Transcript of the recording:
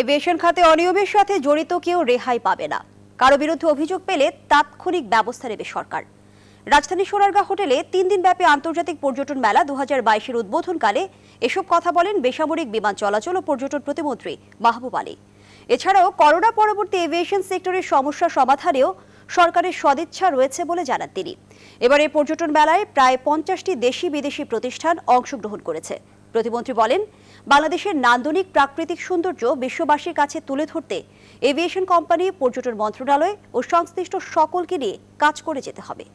aviation খাতে অনিয়মের সাথে জড়িত কেউ রেহাই পাবে না কারো বিরুদ্ধে অভিযোগ পেলে তাৎক্ষণিক ব্যবস্থা নেবে সরকার রাজধানী সোনারগা হোটেলে তিন দিন ব্যাপী আন্তর্জাতিক পর্যটন মেলা দু হাজার বাইশের উদ্বোধনকালে এসব কথা বলেন বেসামরিক বিমান চলাচল ও পর্যটন প্রতিমন্ত্রী মাহবুব আলী এছাড়াও করোনা পরবর্তী এভিয়েশন সেক্টরের সমস্যা সমাধানেও সরকারের সদিচ্ছা রয়েছে বলে জানান তিনি এবারে পর্যটন মেলায় প্রায় পঞ্চাশটি দেশি বিদেশি প্রতিষ্ঠান অংশগ্রহণ করেছে প্রতিমন্ত্রী বলেন বাংলাদেশের নান্দনিক প্রাকৃতিক সৌন্দর্য বিশ্ববাসীর কাছে তুলে ধরতে এভিয়েশন কোম্পানি পর্যটন মন্ত্রণালয় ও সংশ্লিষ্ট সকলকে নিয়ে কাজ করে যেতে হবে